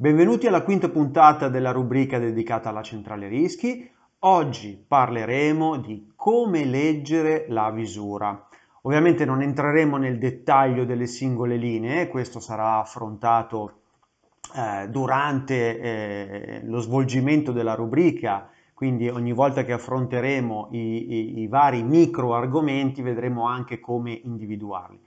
Benvenuti alla quinta puntata della rubrica dedicata alla centrale rischi. Oggi parleremo di come leggere la visura. Ovviamente non entreremo nel dettaglio delle singole linee, questo sarà affrontato eh, durante eh, lo svolgimento della rubrica quindi ogni volta che affronteremo i, i, i, vari micro argomenti vedremo anche come individuarli.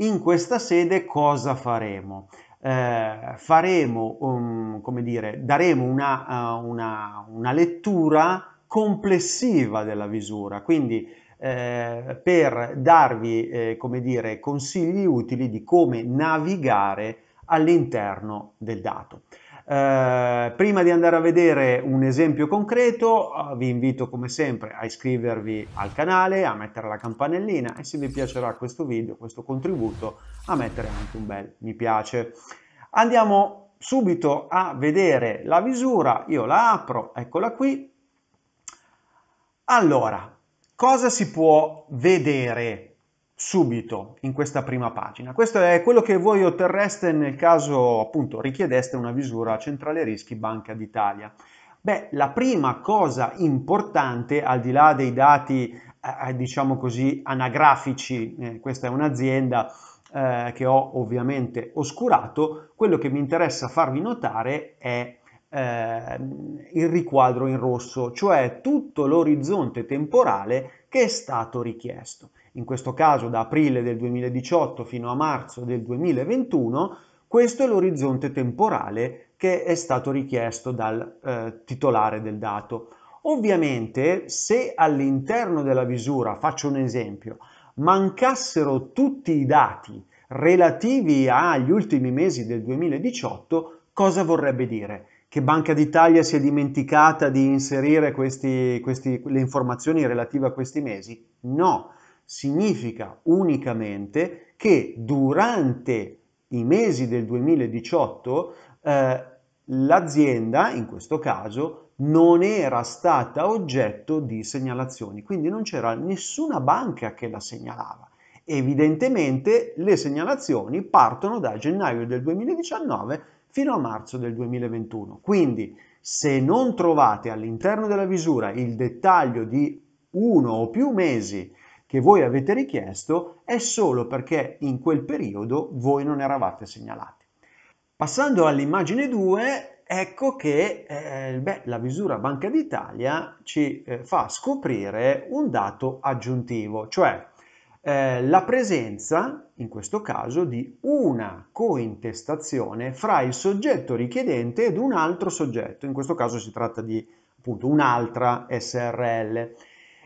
In questa sede cosa faremo? eh, faremo, um, come dire, daremo una, uh, una, una, lettura complessiva della misura, quindi eh, per darvi, eh, come dire, consigli utili di come navigare all'interno del dato. Eh, prima di andare a vedere un esempio concreto, eh, vi invito come sempre a iscrivervi al canale, a mettere la campanellina e se vi piacerà questo video, questo contributo, a mettere anche un bel mi piace. Andiamo subito a vedere la misura, io la apro, eccola qui. Allora, cosa si può vedere subito in questa prima pagina. Questo è quello che voi otterreste nel caso appunto richiedeste una misura centrale rischi Banca d'Italia. Beh, la prima cosa importante, al di là dei dati, eh, eh diciamo così, anagrafici, eh, questa è un'azienda eh, che ho ovviamente oscurato, quello che mi interessa farvi notare è eh, il riquadro in rosso, cioè tutto l'orizzonte temporale che è stato richiesto in questo caso da aprile del 2018 fino a marzo del 2021, questo è l'orizzonte temporale che è stato richiesto dal eh, titolare del dato. Ovviamente se all'interno della misura, faccio un esempio, mancassero tutti i dati relativi agli ultimi mesi del 2018, cosa vorrebbe dire? Che Banca d'Italia si è dimenticata di inserire questi, questi, le informazioni relative a questi mesi? No, significa unicamente che durante i mesi del 2018 eh, l'azienda, in questo caso, non era stata oggetto di segnalazioni, quindi non c'era nessuna banca che la segnalava. Evidentemente le segnalazioni partono da gennaio del 2019 fino a marzo del 2021. Quindi se non trovate all'interno della misura il dettaglio di uno o più mesi che voi avete richiesto è solo perché in quel periodo voi non eravate segnalati. Passando all'immagine 2, ecco che eh, beh, la misura Banca d'Italia ci eh, fa scoprire un dato aggiuntivo, cioè eh, la presenza, in questo caso, di una cointestazione fra il soggetto richiedente ed un altro soggetto, in questo caso si tratta di appunto un'altra SRL.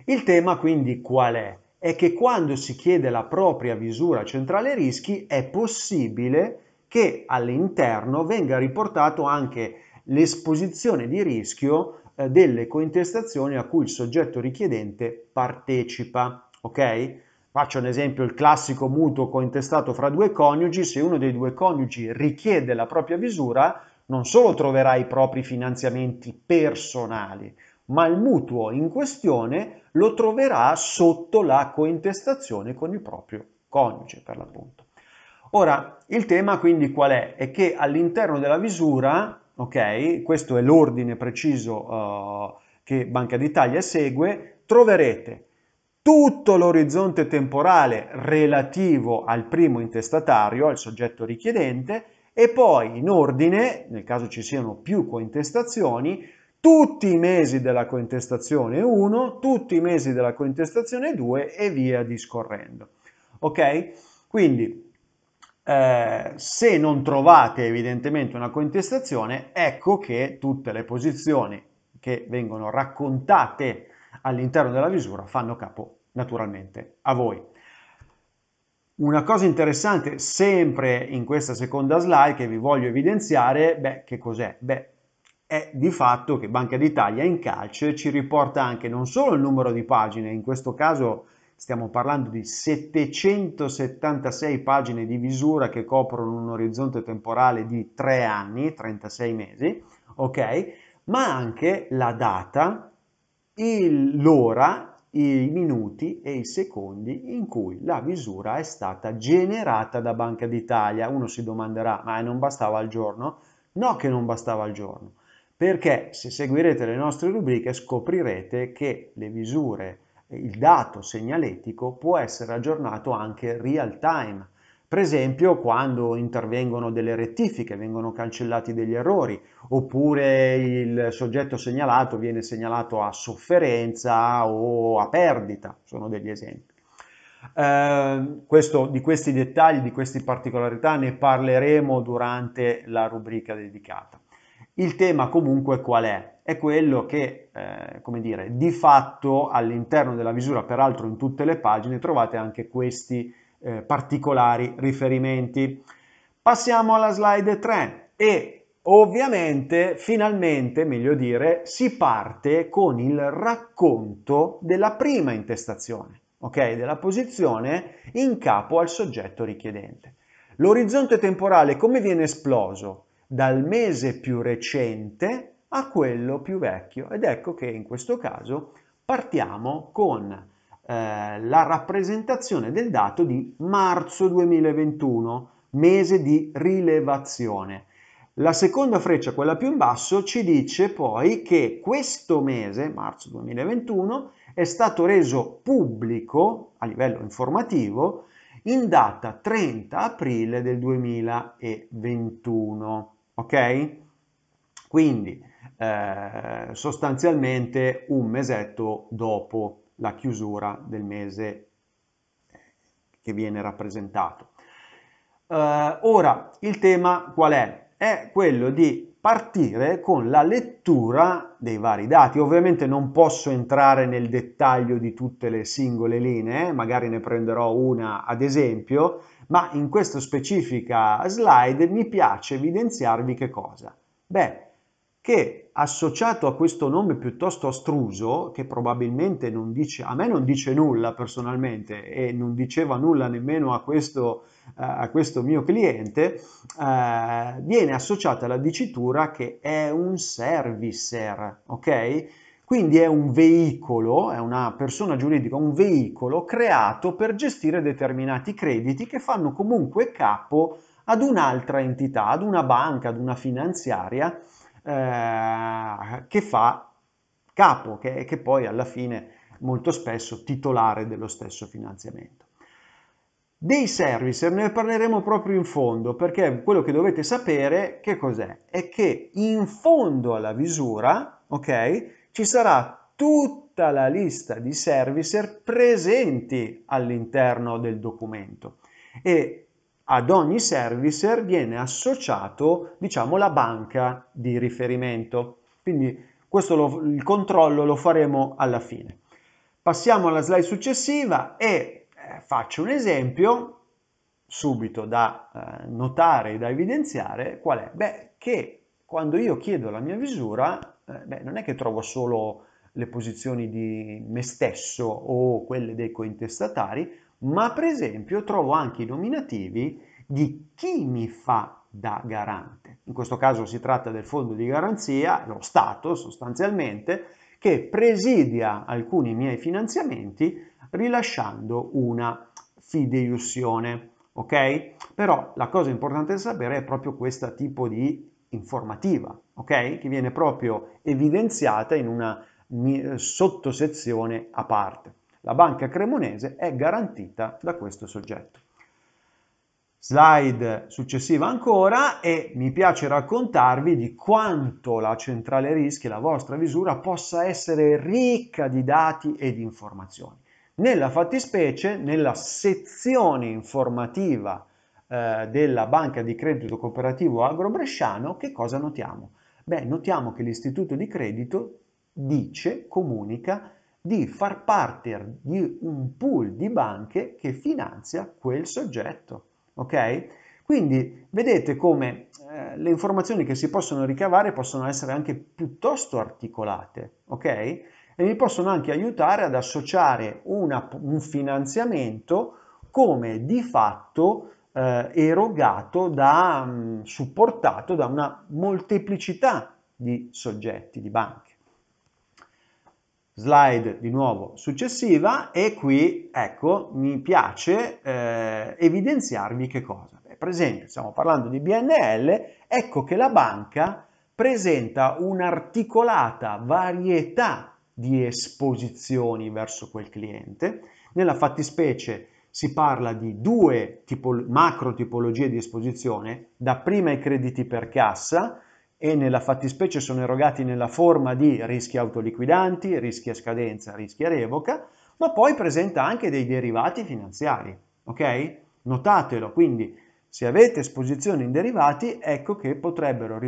Il tema quindi qual è? è che quando si chiede la propria visura centrale rischi è possibile che all'interno venga riportato anche l'esposizione di rischio eh, delle cointestazioni a cui il soggetto richiedente partecipa. Ok? Faccio un esempio, il classico mutuo cointestato fra due coniugi, se uno dei due coniugi richiede la propria visura, non solo troverà i propri finanziamenti personali, ma il mutuo in questione lo troverà sotto la cointestazione con il proprio coniuge, per l'appunto. Ora, il tema quindi qual è? È che all'interno della misura, ok, questo è l'ordine preciso uh, che Banca d'Italia segue, troverete tutto l'orizzonte temporale relativo al primo intestatario, al soggetto richiedente, e poi in ordine, nel caso ci siano più cointestazioni, tutti i mesi della cointestazione 1, tutti i mesi della cointestazione 2 e via discorrendo. Ok? Quindi eh, se non trovate evidentemente una cointestazione, ecco che tutte le posizioni che vengono raccontate all'interno della misura fanno capo naturalmente a voi. Una cosa interessante sempre in questa seconda slide che vi voglio evidenziare, beh, che cos'è? Beh, è di fatto che Banca d'Italia in calce ci riporta anche non solo il numero di pagine, in questo caso stiamo parlando di 776 pagine di misura che coprono un orizzonte temporale di 3 anni, 36 mesi, ok? Ma anche la data, l'ora i minuti e i secondi in cui la misura è stata generata da Banca d'Italia. Uno si domanderà, ma non bastava il giorno? No che non bastava il giorno, perché se seguirete le nostre rubriche scoprirete che le misure, il dato segnaletico può essere aggiornato anche real time. Per esempio quando intervengono delle rettifiche, vengono cancellati degli errori, oppure il soggetto segnalato viene segnalato a sofferenza o a perdita, sono degli esempi. Eh, questo, di questi dettagli, di queste particolarità ne parleremo durante la rubrica dedicata. Il tema comunque qual è? È quello che, eh, come dire, di fatto all'interno della misura, peraltro in tutte le pagine, trovate anche questi eh, particolari riferimenti. Passiamo alla slide 3 e ovviamente, finalmente, meglio dire, si parte con il racconto della prima intestazione, ok? Della posizione in capo al soggetto richiedente. L'orizzonte temporale come viene esploso? dal mese più recente a quello più vecchio ed ecco che in questo caso partiamo con eh, la rappresentazione del dato di marzo 2021, mese di rilevazione. La seconda freccia, quella più in basso, ci dice poi che questo mese, marzo 2021, è stato reso pubblico a livello informativo in data 30 aprile del 2021 ok? Quindi eh, sostanzialmente un mesetto dopo la chiusura del mese che viene rappresentato. Eh, ora, il tema qual è? È quello di partire con la lettura dei vari dati. Ovviamente non posso entrare nel dettaglio di tutte le singole linee, eh, magari ne prenderò una ad esempio, ma in questa specifica slide mi piace evidenziarvi che cosa? Beh, che associato a questo nome piuttosto astruso, che probabilmente non dice, a me non dice nulla personalmente e non diceva nulla nemmeno a questo, eh, a questo mio cliente, eh, viene associata la dicitura che è un servicer, ok? Quindi è un veicolo, è una persona giuridica, un veicolo creato per gestire determinati crediti che fanno comunque capo ad un'altra entità, ad una banca, ad una finanziaria eh, che fa capo, che, che poi alla fine molto spesso titolare dello stesso finanziamento. Dei servicer ne parleremo proprio in fondo perché quello che dovete sapere che cos'è? È che in fondo alla visura, ok, ci sarà tutta la lista di servicer presenti all'interno del documento e ad ogni servicer viene associato diciamo la banca di riferimento. Quindi questo lo, il controllo lo faremo alla fine. Passiamo alla slide successiva e eh, faccio un esempio subito da eh, notare e da evidenziare qual è? Beh, che quando io chiedo la mia misura, eh, beh, non è che trovo solo le posizioni di me stesso o quelle dei cointestatari, ma per esempio trovo anche i nominativi di chi mi fa da garante. In questo caso si tratta del fondo di garanzia, lo Stato sostanzialmente, che presidia alcuni miei finanziamenti rilasciando una fideiussione. Ok? Però la cosa importante da sapere è proprio questo tipo di informativa, ok? Che viene proprio evidenziata in una eh, sottosezione a parte. La banca cremonese è garantita da questo soggetto. Slide successiva ancora e mi piace raccontarvi di quanto la centrale rischi, la vostra misura, possa essere ricca di dati e di informazioni. Nella fattispecie, nella sezione informativa eh, della Banca di Credito Cooperativo Agrobresciano, che cosa notiamo? Beh, notiamo che l'istituto di credito dice, comunica di far parte di un pool di banche che finanzia quel soggetto. Ok? Quindi vedete come eh, le informazioni che si possono ricavare possono essere anche piuttosto articolate, ok? E mi possono anche aiutare ad associare una, un finanziamento come di fatto eh, erogato da, mm, supportato da una molteplicità di soggetti, di banche slide di nuovo successiva e qui ecco mi piace eh, evidenziarvi che cosa. Beh, per esempio stiamo parlando di BNL, ecco che la banca presenta un'articolata varietà di esposizioni verso quel cliente. Nella fattispecie si parla di due tipo, macro tipologie di esposizione, da prima i crediti per cassa, e nella fattispecie sono erogati nella forma di rischi autoliquidanti, rischi a scadenza, rischi a revoca, ma poi presenta anche dei derivati finanziari, ok? Notatelo, quindi se avete esposizione in derivati, ecco che potrebbero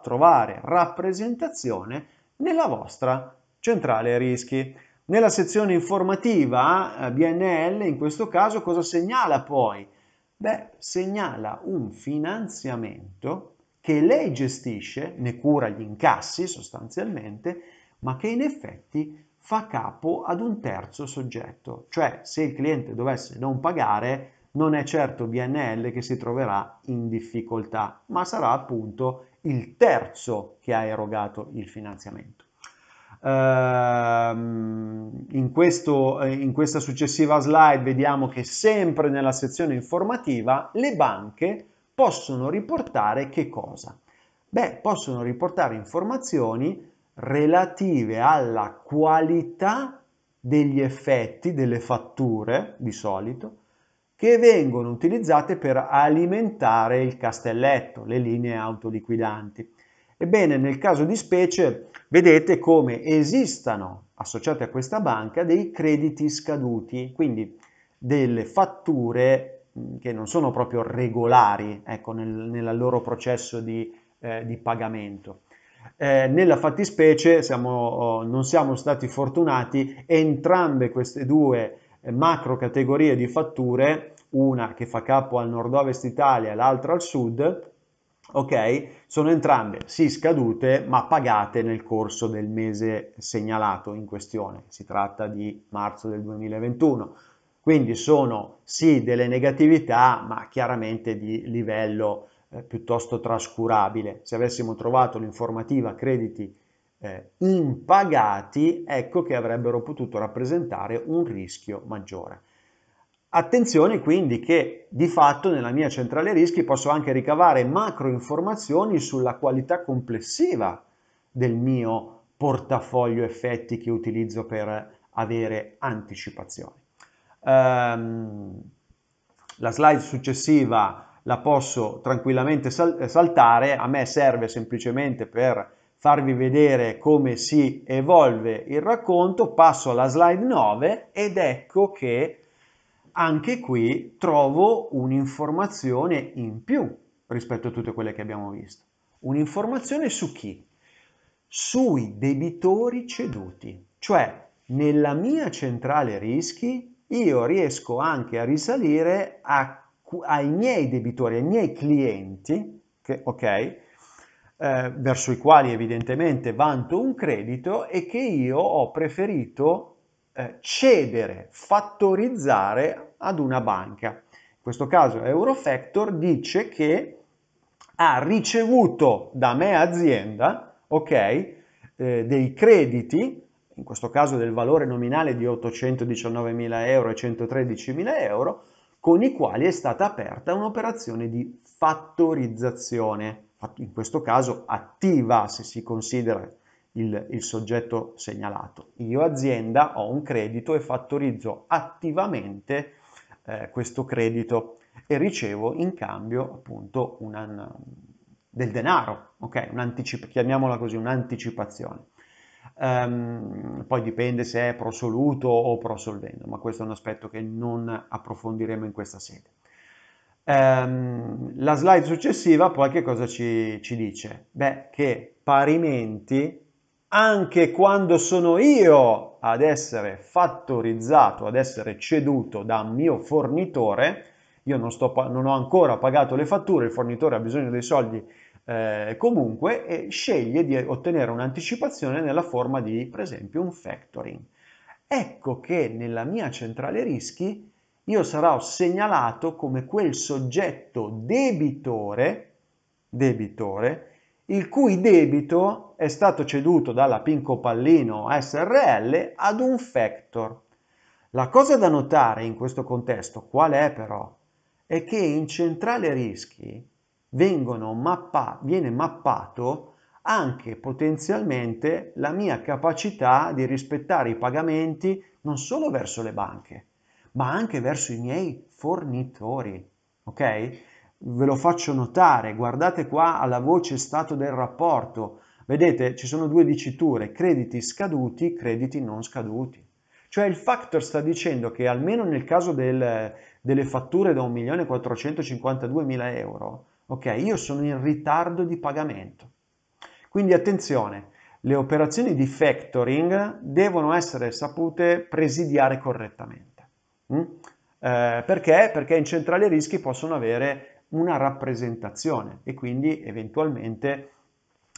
trovare rappresentazione nella vostra centrale rischi. Nella sezione informativa, eh, BNL in questo caso cosa segnala poi? Beh, segnala un finanziamento che lei gestisce, ne cura gli incassi sostanzialmente, ma che in effetti fa capo ad un terzo soggetto, cioè se il cliente dovesse non pagare non è certo BNL che si troverà in difficoltà, ma sarà appunto il terzo che ha erogato il finanziamento. Ehm, in, questo, eh, in questa successiva slide vediamo che sempre nella sezione informativa le banche possono riportare che cosa? Beh, possono riportare informazioni relative alla qualità degli effetti, delle fatture di solito, che vengono utilizzate per alimentare il castelletto, le linee autoliquidanti. Ebbene, nel caso di specie, vedete come esistano, associate a questa banca, dei crediti scaduti, quindi delle fatture che non sono proprio regolari ecco, nel, nel loro processo di, eh, di pagamento. Eh, nella fattispecie siamo, oh, non siamo stati fortunati, entrambe queste due macro categorie di fatture, una che fa capo al nord-ovest Italia e l'altra al sud, ok? Sono entrambe sì scadute, ma pagate nel corso del mese segnalato in questione. Si tratta di marzo del 2021. Quindi sono sì delle negatività, ma chiaramente di livello eh, piuttosto trascurabile. Se avessimo trovato l'informativa crediti eh, impagati, ecco che avrebbero potuto rappresentare un rischio maggiore. Attenzione quindi che di fatto nella mia centrale rischi posso anche ricavare macro informazioni sulla qualità complessiva del mio portafoglio effetti che utilizzo per avere anticipazioni. Ehm, la slide successiva la posso tranquillamente sal saltare, a me serve semplicemente per farvi vedere come si evolve il racconto, passo alla slide 9 ed ecco che anche qui trovo un'informazione in più rispetto a tutte quelle che abbiamo visto. Un'informazione su chi? Sui debitori ceduti, cioè nella mia centrale rischi io riesco anche a risalire a, ai miei debitori, ai miei clienti, che, ok? Eh, verso i quali evidentemente vanto un credito e che io ho preferito eh, cedere, fattorizzare ad una banca. In questo caso Eurofactor dice che ha ricevuto da me azienda, ok, eh, dei crediti in questo caso del valore nominale di 819.000 euro e 113.000 euro, con i quali è stata aperta un'operazione di fattorizzazione, in questo caso attiva se si considera il, il, soggetto segnalato. Io azienda ho un credito e fattorizzo attivamente eh, questo credito e ricevo in cambio appunto una, del denaro, ok? Un'anticipazione, chiamiamola così, un'anticipazione. Um, poi dipende se è prosoluto o prosolvendo, ma questo è un aspetto che non approfondiremo in questa sede. Um, la slide successiva poi che cosa ci, ci dice? Beh, che parimenti, anche quando sono io ad essere fattorizzato, ad essere ceduto da mio fornitore, io non, sto, non ho ancora pagato le fatture, il fornitore ha bisogno dei soldi eh, comunque eh, sceglie di ottenere un'anticipazione nella forma di, per esempio, un factoring. Ecco che nella mia centrale rischi io sarò segnalato come quel soggetto debitore, debitore il cui debito è stato ceduto dalla Pinco Pallino SRL ad un factor. La cosa da notare in questo contesto qual è però? È che in centrale rischi vengono mappa, viene mappato anche potenzialmente la mia capacità di rispettare i pagamenti non solo verso le banche, ma anche verso i miei fornitori. Ok? Ve lo faccio notare, guardate qua alla voce stato del rapporto. Vedete, ci sono due diciture, crediti scaduti, crediti non scaduti. Cioè il factor sta dicendo che almeno nel caso del, delle fatture da 1.452.000 euro, Ok, io sono in ritardo di pagamento. Quindi attenzione, le operazioni di factoring devono essere sapute presidiare correttamente. Mm? Eh, perché? Perché in centrale rischi possono avere una rappresentazione e quindi eventualmente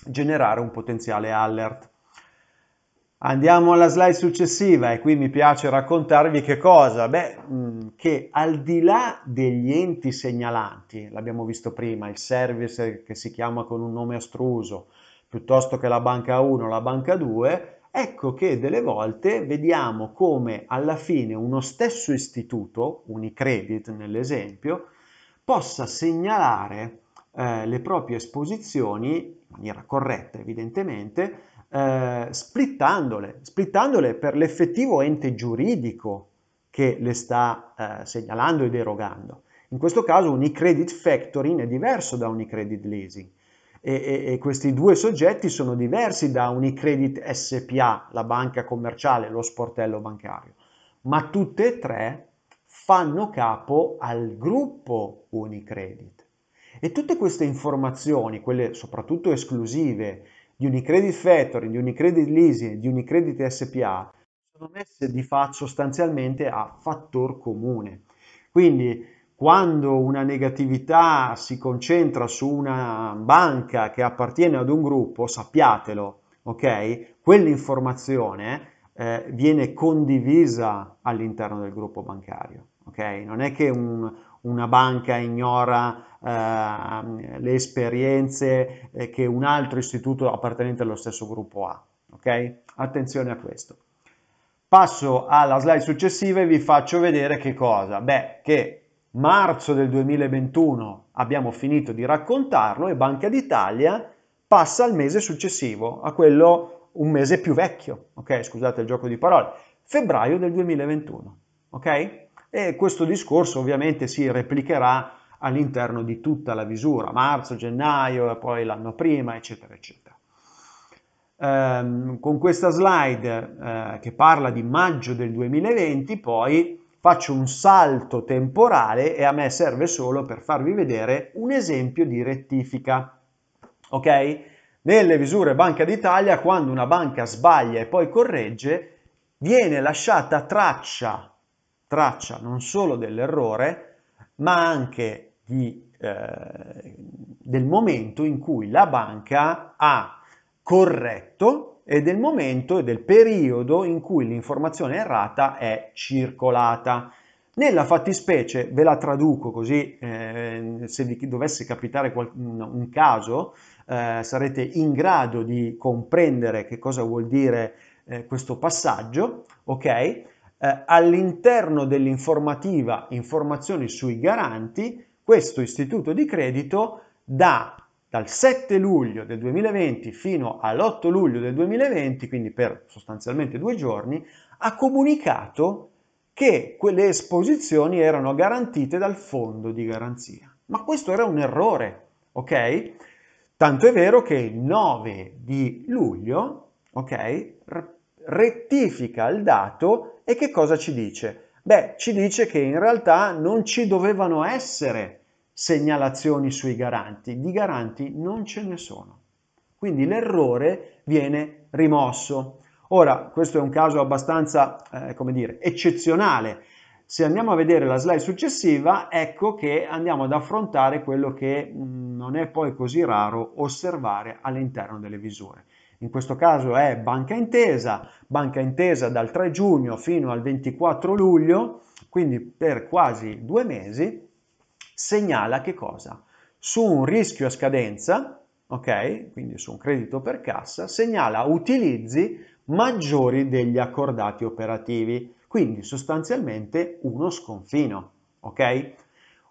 generare un potenziale alert. Andiamo alla slide successiva e qui mi piace raccontarvi che cosa? Beh, mm, che al di là degli enti segnalanti, l'abbiamo visto prima, il service che si chiama con un nome astruso, piuttosto che la banca 1, la banca 2, ecco che delle volte vediamo come alla fine uno stesso istituto, Unicredit nell'esempio, possa segnalare eh, le proprie esposizioni, in maniera corretta evidentemente, eh, splittandole, splittandole per l'effettivo ente giuridico che le sta eh, segnalando ed erogando. In questo caso un e-credit factoring è diverso da un e-credit leasing e, e, e, questi due soggetti sono diversi da un e-credit SPA, la banca commerciale, lo sportello bancario, ma tutte e tre fanno capo al gruppo Unicredit. E tutte queste informazioni, quelle soprattutto esclusive di Unicredit Factoring, di Unicredit Leasing, di Unicredit SPA, sono messe di fatto sostanzialmente a fattor comune. Quindi quando una negatività si concentra su una banca che appartiene ad un gruppo, sappiatelo, ok? Quell'informazione eh, viene condivisa all'interno del gruppo bancario, ok? Non è che un, una banca ignora eh, le esperienze eh, che un altro istituto appartenente allo stesso gruppo ha. Okay? Attenzione a questo. Passo alla slide successiva e vi faccio vedere che cosa. Beh, che marzo del 2021 abbiamo finito di raccontarlo e Banca d'Italia passa al mese successivo, a quello un mese più vecchio, ok? Scusate il gioco di parole. Febbraio del 2021, ok? e questo discorso ovviamente si replicherà all'interno di tutta la misura, marzo, gennaio e poi l'anno prima, eccetera, eccetera. Ehm, con questa slide eh, che parla di maggio del 2020, poi faccio un salto temporale e a me serve solo per farvi vedere un esempio di rettifica. Ok? Nelle misure Banca d'Italia, quando una banca sbaglia e poi corregge, viene lasciata traccia traccia non solo dell'errore, ma anche di, eh, del momento in cui la banca ha corretto e del momento e del periodo in cui l'informazione errata è circolata. Nella fattispecie, ve la traduco così, eh, se vi dovesse capitare un caso, eh, sarete in grado di comprendere che cosa vuol dire eh, questo passaggio, ok? eh, all'interno dell'informativa informazioni sui garanti, questo istituto di credito dà dal 7 luglio del 2020 fino all'8 luglio del 2020, quindi per sostanzialmente due giorni, ha comunicato che quelle esposizioni erano garantite dal fondo di garanzia. Ma questo era un errore, ok? Tanto è vero che il 9 di luglio, ok, rettifica il dato e che cosa ci dice? Beh, ci dice che in realtà non ci dovevano essere segnalazioni sui garanti, di garanti non ce ne sono. Quindi l'errore viene rimosso. Ora, questo è un caso abbastanza, eh, come dire, eccezionale. Se andiamo a vedere la slide successiva, ecco che andiamo ad affrontare quello che mh, mm, non è poi così raro osservare all'interno delle visure in questo caso è Banca Intesa, Banca Intesa dal 3 giugno fino al 24 luglio, quindi per quasi due mesi, segnala che cosa? Su un rischio a scadenza, ok? Quindi su un credito per cassa, segnala utilizzi maggiori degli accordati operativi, quindi sostanzialmente uno sconfino, ok?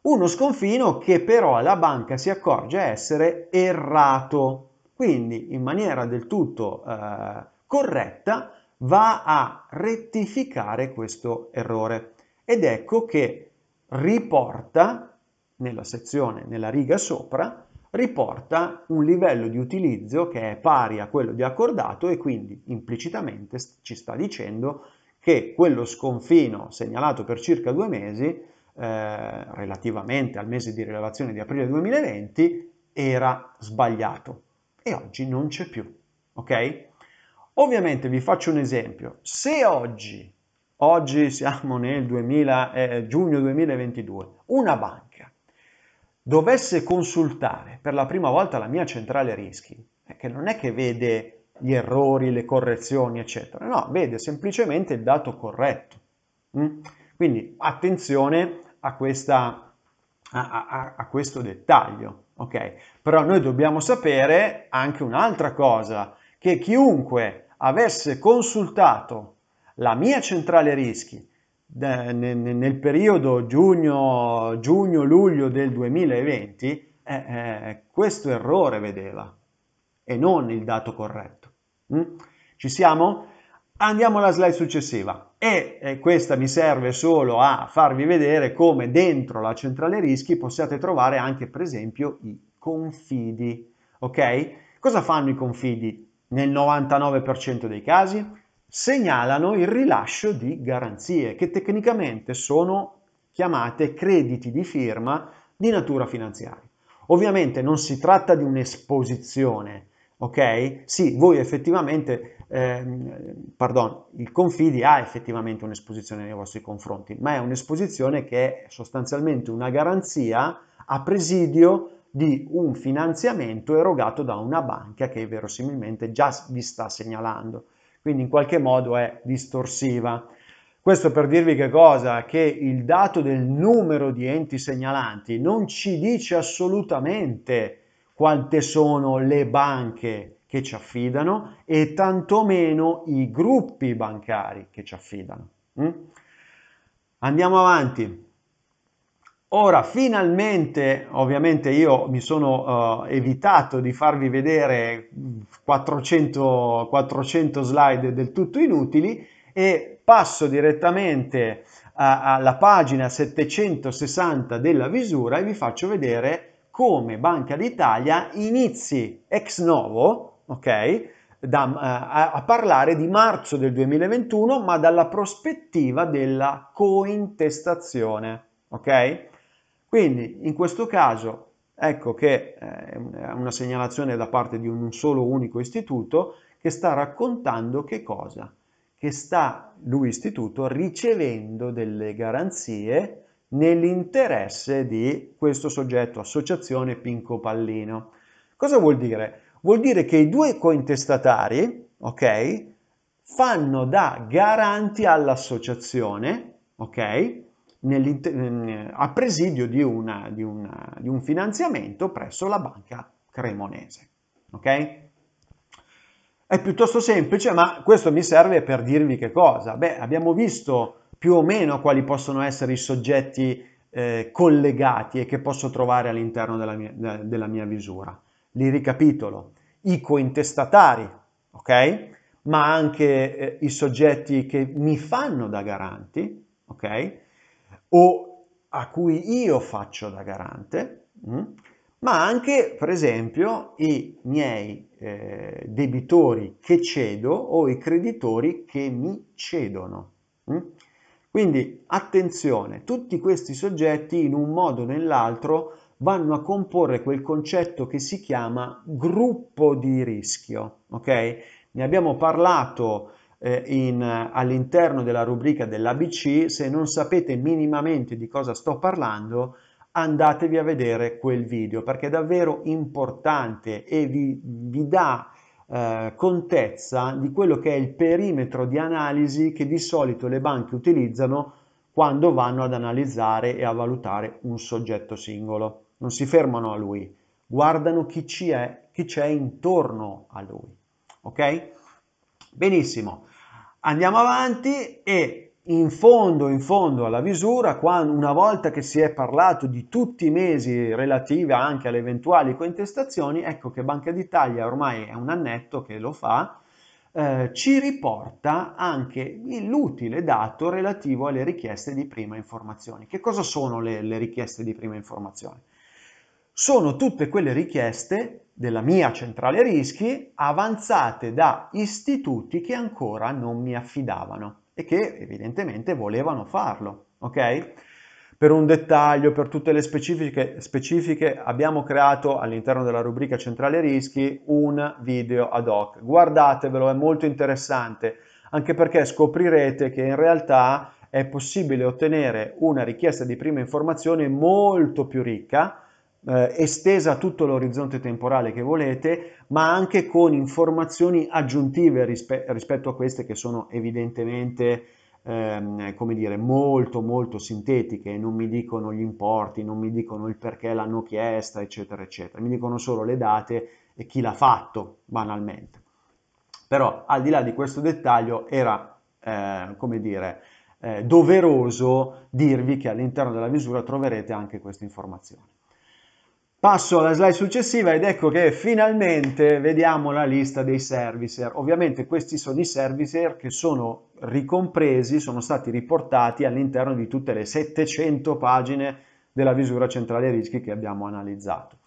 Uno sconfino che però la banca si accorge essere errato, quindi in maniera del tutto eh, corretta va a rettificare questo errore ed ecco che riporta nella sezione, nella riga sopra, riporta un livello di utilizzo che è pari a quello di accordato e quindi implicitamente ci sta dicendo che quello sconfino segnalato per circa due mesi, eh, relativamente al mese di rilevazione di aprile 2020, era sbagliato e oggi non c'è più, ok? Ovviamente vi faccio un esempio, se oggi, oggi siamo nel 2000, eh, giugno 2022, una banca dovesse consultare per la prima volta la mia centrale rischi, eh, che non è che vede gli errori, le correzioni, eccetera, no, vede semplicemente il dato corretto. Mm? Quindi attenzione a, questa, a, a, a questo dettaglio ok? Però noi dobbiamo sapere anche un'altra cosa, che chiunque avesse consultato la mia centrale rischi nel periodo giugno, luglio del 2020, eh, eh, questo errore vedeva e non il dato corretto. Mm? Ci siamo? Andiamo alla slide successiva e eh, questa mi serve solo a farvi vedere come dentro la centrale rischi possiate trovare anche per esempio i confidi, ok? Cosa fanno i confidi nel 99% dei casi? Segnalano il rilascio di garanzie che tecnicamente sono chiamate crediti di firma di natura finanziaria. Ovviamente non si tratta di un'esposizione, ok? Sì, voi effettivamente, eh, pardon, il Confidi ha effettivamente un'esposizione nei vostri confronti, ma è un'esposizione che è sostanzialmente una garanzia a presidio di un finanziamento erogato da una banca che verosimilmente già vi sta segnalando, quindi in qualche modo è distorsiva. Questo per dirvi che cosa? Che il dato del numero di enti segnalanti non ci dice assolutamente quante sono le banche che ci affidano e tantomeno i gruppi bancari che ci affidano. Mm? Andiamo avanti. Ora finalmente, ovviamente io mi sono uh, evitato di farvi vedere 400, 400 slide del tutto inutili e passo direttamente eh, alla pagina 760 della misura e vi faccio vedere come Banca d'Italia inizi ex novo, ok? Da, eh, a, a, parlare di marzo del 2021, ma dalla prospettiva della cointestazione, ok? Quindi in questo caso ecco che eh, è eh, una segnalazione da parte di un solo unico istituto che sta raccontando che cosa? Che sta lui istituto ricevendo delle garanzie nell'interesse di questo soggetto, associazione Pinco Pallino. Cosa vuol dire? Vuol dire che i due cointestatari, ok, fanno da garanti all'associazione, ok, eh, a presidio di, una, di, una, di un finanziamento presso la banca cremonese, ok? È piuttosto semplice, ma questo mi serve per dirvi che cosa? Beh, abbiamo visto più o meno quali possono essere i soggetti eh, collegati e che posso trovare all'interno della mia, della mia visura. Li ricapitolo. I cointestatari, ok? Ma anche eh, i soggetti che mi fanno da garanti, ok? O a cui io faccio da garante, mh? Mm? ma anche, per esempio, i miei eh, debitori che cedo o i creditori che mi cedono. Mh? Mm? Quindi attenzione, tutti questi soggetti in un modo o nell'altro vanno a comporre quel concetto che si chiama gruppo di rischio, ok? Ne abbiamo parlato eh, in, all'interno della rubrica dell'ABC, se non sapete minimamente di cosa sto parlando, andatevi a vedere quel video perché è davvero importante e vi, vi dà eh, contezza di quello che è il perimetro di analisi che di solito le banche utilizzano quando vanno ad analizzare e a valutare un soggetto singolo. Non si fermano a lui, guardano chi, ci è, chi c'è intorno a lui. Ok? Benissimo, andiamo avanti e in fondo, in fondo alla visura, quando, una volta che si è parlato di tutti i mesi relativi anche alle eventuali contestazioni, ecco che Banca d'Italia ormai è un annetto che lo fa, eh, ci riporta anche l'utile dato relativo alle richieste di prima informazione. Che cosa sono le, le richieste di prima informazione? Sono tutte quelle richieste della mia centrale rischi avanzate da istituti che ancora non mi affidavano e che evidentemente volevano farlo, ok? Per un dettaglio, per tutte le specifiche, specifiche abbiamo creato all'interno della rubrica centrale rischi un video ad hoc. Guardatevelo, è molto interessante, anche perché scoprirete che in realtà è possibile ottenere una richiesta di prima informazione molto più ricca eh, estesa a tutto l'orizzonte temporale che volete, ma anche con informazioni aggiuntive rispe rispetto a queste che sono evidentemente ehm, come dire, molto molto sintetiche, non mi dicono gli importi, non mi dicono il perché l'hanno chiesta, eccetera, eccetera, mi dicono solo le date e chi l'ha fatto banalmente. Però al di là di questo dettaglio era, eh, come dire, eh, doveroso dirvi che all'interno della misura troverete anche queste informazioni. Passo alla slide successiva ed ecco che finalmente vediamo la lista dei servicer. Ovviamente questi sono i servicer che sono ricompresi, sono stati riportati all'interno di tutte le 700 pagine della misura centrale rischi che abbiamo analizzato.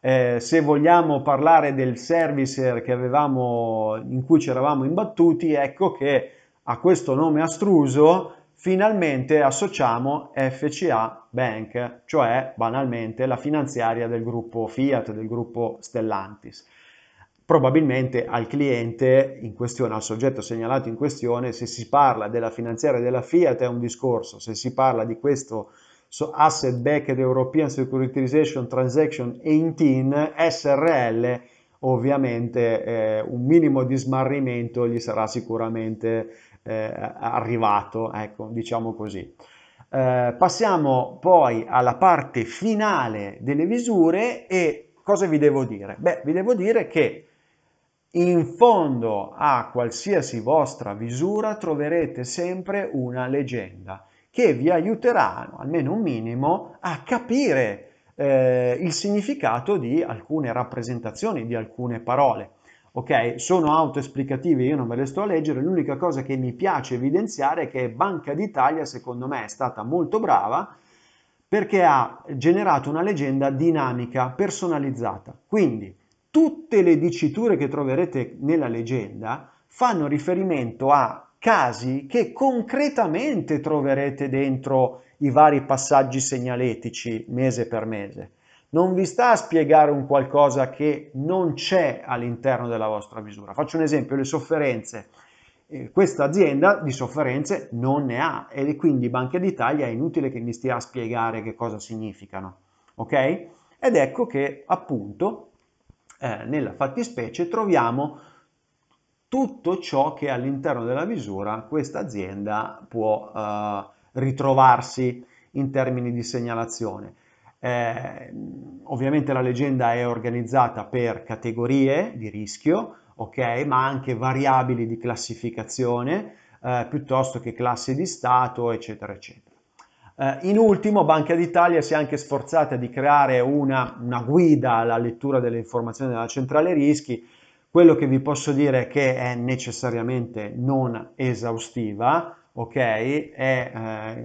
Eh, se vogliamo parlare del servicer avevamo, in cui ci eravamo imbattuti, ecco che a questo nome astruso finalmente associamo FCA Bank, cioè banalmente la finanziaria del gruppo Fiat, del gruppo Stellantis. Probabilmente al cliente in questione, al soggetto segnalato in questione, se si parla della finanziaria della Fiat è un discorso, se si parla di questo Asset Backed European Securitization Transaction 18 SRL, ovviamente eh, un minimo di smarrimento gli sarà sicuramente eh, arrivato, ecco, diciamo così. Eh, passiamo poi alla parte finale delle misure e cosa vi devo dire? Beh, vi devo dire che in fondo a qualsiasi vostra visura troverete sempre una leggenda che vi aiuterà, almeno un minimo, a capire eh, il significato di alcune rappresentazioni, di alcune parole ok? Sono autoesplicative, io non me le sto a leggere, l'unica cosa che mi piace evidenziare è che Banca d'Italia secondo me è stata molto brava perché ha generato una leggenda dinamica, personalizzata. Quindi tutte le diciture che troverete nella leggenda fanno riferimento a casi che concretamente troverete dentro i vari passaggi segnaletici mese per mese non vi sta a spiegare un qualcosa che non c'è all'interno della vostra misura. Faccio un esempio, le sofferenze. Eh, questa azienda di sofferenze non ne ha e quindi Banca d'Italia è inutile che mi stia a spiegare che cosa significano, ok? Ed ecco che appunto eh, nella fattispecie troviamo tutto ciò che all'interno della misura questa azienda può eh, ritrovarsi in termini di segnalazione. Eh, ovviamente la leggenda è organizzata per categorie di rischio, okay, ma anche variabili di classificazione, eh, piuttosto che classi di stato, eccetera, eccetera. Eh, in ultimo, Banca d'Italia si è anche sforzata di creare una, una guida alla lettura delle informazioni della centrale rischi. Quello che vi posso dire è che è necessariamente non esaustiva, ok? È,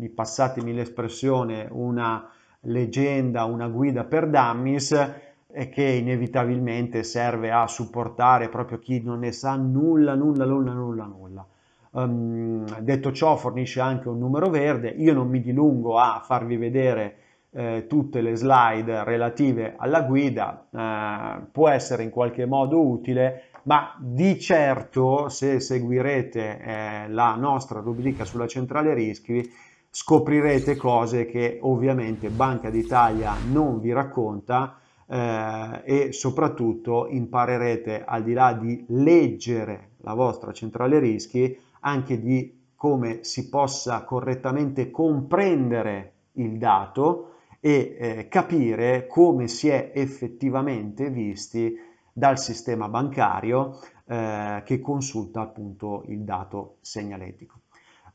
eh, passatemi l'espressione, una leggenda, una guida per dummies e che inevitabilmente serve a supportare proprio chi non ne sa nulla, nulla, nulla, nulla, nulla. Um, detto ciò fornisce anche un numero verde, io non mi dilungo a farvi vedere eh, tutte le slide relative alla guida, eh, può essere in qualche modo utile, ma di certo se seguirete eh, la nostra rubrica sulla centrale rischi scoprirete cose che ovviamente Banca d'Italia non vi racconta eh, e soprattutto imparerete al di là di leggere la vostra centrale rischi anche di come si possa correttamente comprendere il dato e eh, capire come si è effettivamente visti dal sistema bancario eh, che consulta appunto il dato segnaletico.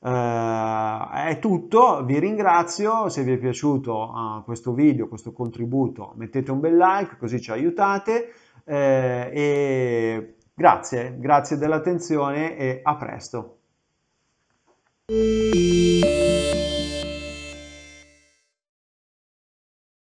Uh, è tutto, vi ringrazio, se vi è piaciuto uh, questo video, questo contributo mettete un bel like così ci aiutate eh, e grazie, grazie dell'attenzione e a presto.